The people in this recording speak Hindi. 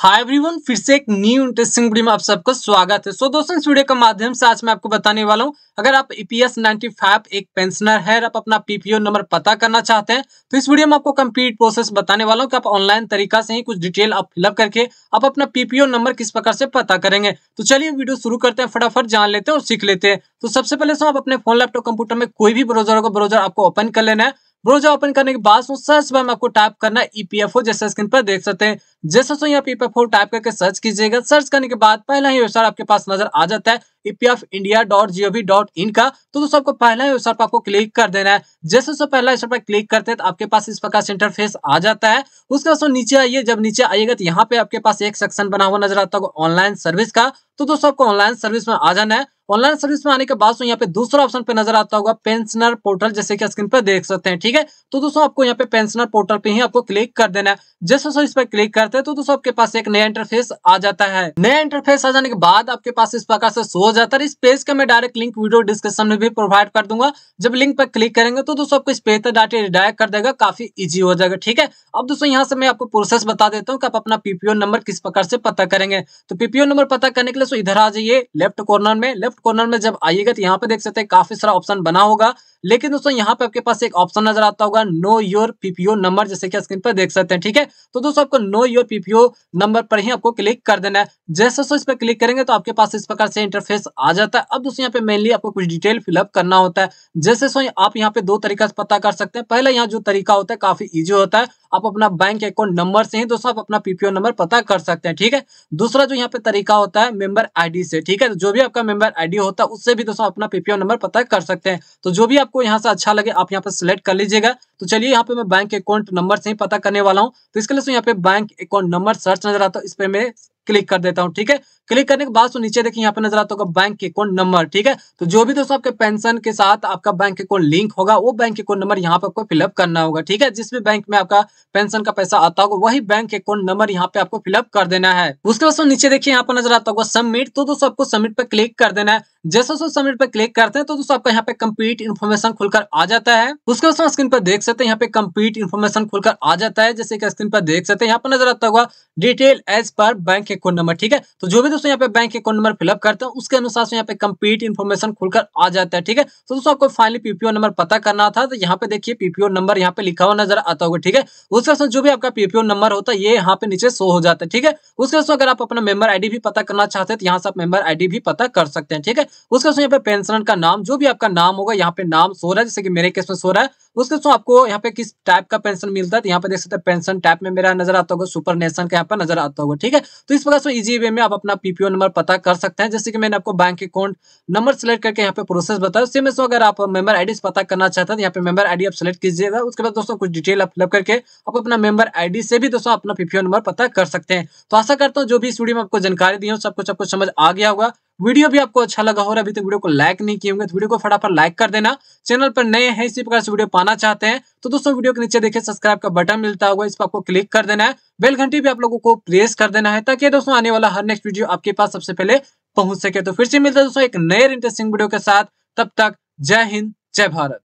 हाय एवरीवन फिर से एक न्यू इंटरेस्टिंग वीडियो में आप सबका स्वागत है सो so, दोस्तों इस वीडियो के माध्यम से आज मैं आपको बताने वाला हूं अगर आप ईपीएस e 95 एक पेंशनर है और आप अपना पीपीओ नंबर पता करना चाहते हैं तो इस वीडियो में आपको कंप्लीट प्रोसेस बताने वाला हूं कि आप ऑनलाइन तरीका से ही कुछ डिटेल आप फिलअप करके आप अपना पीपीओ नंबर किस प्रकार से पता करेंगे तो चलिए वीडियो शुरू करते हैं फटाफट जान लेते हैं और सीख लेते हैं तो सबसे पहले सो तो आप अपने फोन लैपटॉप कंप्यूटर में कोई भी ब्राउजर होगा ब्राउजर आपको ओपन कर लेना है ब्राउजर ओपन करने के बाद सर्च बार में आपको टाइप करना ईपीएफओ e जैसे स्क्रीन पर देख सकते हैं जैसे सो यहाँ ईपीएफओ टाइप करके सर्च कीजिएगा सर्च करने के बाद पहला ही वेबसाइट आपके पास नजर आ जाता है EPF India dot gov dot in का तो दोस्तों आपको पहला ही वेबसाइट पर आपको क्लिक कर देना है जैसे सो पहला वेबसाइट पर क्लिक करते हैं तो आपके पास इस प्रकार से इंटरफेस आ जाता है उसके बाद नीचे आइए जब नीचे आइएगा तो यहाँ पे आपके पास एक सेक्शन बना हुआ नजर आता होगा ऑनलाइन सर्विस का तो दोस्तों आपको ऑनलाइन सर्विस में आ जाना है ऑनलाइन सर्विस में आने के बाद यहाँ पे दूसरा ऑप्शन पे नजर आता होगा पेंशनर पोर्टल जैसे कि स्क्रीन पर देख सकते हैं ठीक है तो दोस्तों आपको यहाँ पे पेंशनर पोर्टल पे ही आपको क्लिक कर देना है जैसे इस पर क्लिक करते हैं तो दोस्तों आपके पास एक नया इंटरफेस आ जाता है नया इंटरफेस आ जाने के बाद आपके पास इस प्रकार से शो हो जाता है इस पेज का मैं डायरेक्ट लिंक वीडियो डिस्क्रिप्शन में भी प्रोवाइड कर दूंगा जब लिंक पर क्लिक करेंगे तो दोस्तों आपको इस पेज पर डाटे रिडायरेक्ट कर देगा काफी ईजी हो जाएगा ठीक है अब दोस्तों यहाँ से मैं आपको प्रोसेस बता देता हूँ कि आप अपना पीपीओ नंबर किस प्रकार से पता करेंगे तो पीपीओ नंबर पता करने के लिए इधर आ जाइए लेफ्ट कॉर्नर में लेफ्ट लेफ्ट कॉर्नर में जब आइएगा तो यहाँ पे देख सकते हैं काफी सारा ऑप्शन बना होगा लेकिन दोस्तों यहाँ पे आपके पास एक ऑप्शन नजर आता होगा नो योर पीपीओ नंबर जैसे कि स्क्रीन पर देख सकते हैं ठीक है तो दोस्तों आपको नो योर पीपीओ नंबर पर ही आपको क्लिक कर देना है जैसे दोस्तों इस पर क्लिक करेंगे तो आपके पास इस प्रकार से इंटरफेस आ जाता है अब दोस्तों यहाँ पे मेनली आपको कुछ डिटेल फिलअप करना होता है जैसे आप यहाँ पे दो तरीका से पता कर सकते हैं पहले यहाँ जो तरीका होता है काफी ईजी होता है आप अपना बैंक अकाउंट नंबर से ही दोस्तों आप अपना पीपीओ नंबर पता कर सकते हैं ठीक है दूसरा जो यहाँ पे तरीका होता है मेंबर आईडी से ठीक है जो भी आपका मेंबर आईडी होता है उससे भी दोस्तों अपना पीपीओ नंबर पता कर सकते हैं तो जो भी आपको यहाँ से अच्छा लगे आप यहाँ पे सिलेक्ट कर लीजिएगा तो चलिए यहाँ पे मैं बैंक अकाउंट नंबर से ही पता करने वाला हूँ तो इसके लिए तो यहाँ पे बैंक अकाउंट नंबर सर्च नजर आता है इस पर मैं क्लिक कर देता हूँ ठीक है क्लिक करने के बाद तो नीचे देखिए यहाँ पे नजर आता होगा बैंक अकाउंट नंबर ठीक है तो जो भी दोस्तों आपके पेंशन के साथ आपका बैंक अकाउंट लिंक होगा वो बैंक अकाउंट नंबर यहाँ पे आपको फिलअप करना होगा ठीक है जिस भी बैंक में आपका पेंशन का पैसा आता होगा वही बैंक अकाउंट नंबर यहाँ पे आपको फिलअप कर देना है उसके बाद नीचे देखिए यहाँ पर नजर आता होगा सबमिट तो दोस्तों आपको सबमिट पर क्लिक कर देना है जैसे दोस्तों सबमिट पर क्लिक करते हैं तो दोस्तों आपका यहाँ पे कम्प्लीट इन्फॉर्मेशन खुलकर आ जाता है उसके दोस्तों स्क्रीन पर देख सकते हैं यहाँ पे कंप्लीट इन्फॉर्मेशन खुलकर आ जाता है जैसे कि स्क्रीन पर देख सकते हैं यहाँ पर नजर आता होगा detail as per bank account number ठीक है तो जो भी दोस्तों यहाँ पे बैंक अकाउंट नंबर फिलअप करते हैं उसके अनुसार से यहाँ पे कंप्लीट इन्फॉर्मेशन खुलकर आ जाता है ठीक है तो दोस्तों आपको फाइनली पीपीओ नंबर पता करना था तो यहाँ पे देखिए पीपीओ नंबर यहाँ पे लिखा हुआ नजर आता होगा ठीक है उसके बाद जो भी आपका पीपीओ नंबर होता है ये यहाँ पे नीचे शो हो जाता है ठीक है उसके बाद अगर आप अपना मेंबर आईडी भी पता करना चाहते हैं तो यहाँ से आप मेंबर आईडी भी पता कर सकते हैं ठीक है उसके साथ यहाँ पे पेंशनर का नाम जो भी आपका नाम होगा यहाँ पे नाम सो रहा है जैसे कि मेरे केस में सो रहा है उसके आपको यहाँ पे किस टाइप का पेंशन मिलता है तो यहाँ पे देख सकते हैं पेंशन टाइप में मेरा नजर आता होगा सुपर नेशन का यहाँ पे नजर आता होगा ठीक है तो इस प्रकार से इजी वे में आप अपना पीपीओ नंबर पता कर सकते हैं जैसे कि मैंने आपको बैंक अकाउंट नंबर सेलेक्ट करके यहाँ पे प्रोसेस बताया उसमें से अगर आप मेंबर आईडी पता करना चाहते हैं यहाँ पे मेंबर आईडी आप सेलेक्ट कीजिएगा उसके बाद दोस्तों कुछ डिटेल अपलब करके आप अपना मेंबर आईडी से भी दोस्तों अपना पीपीओ नंबर पता कर सकते हैं तो आशा करता हूँ जो भी स्टूडियो में आपको जानकारी दी हो सब कुछ आपको समझ आ गया होगा वीडियो भी आपको अच्छा लगा हो रहा अभी तक वीडियो को लाइक नहीं किए होंगे तो वीडियो को फटाफट लाइक कर देना चैनल पर नए हैं इसी प्रकार से वीडियो पाना चाहते हैं तो दोस्तों वीडियो के नीचे देखिए सब्सक्राइब का बटन मिलता होगा इस पर आपको क्लिक कर देना है बेल घंटी भी आप लोगों को प्रेस कर देना है ताकि दोस्तों आने वाला हर नेक्स्ट वीडियो आपके पास सबसे पहले पहुंच सके तो फिर से मिलता है दोस्तों एक नए इंटरेस्टिंग वीडियो के साथ तब तक जय हिंद जय भारत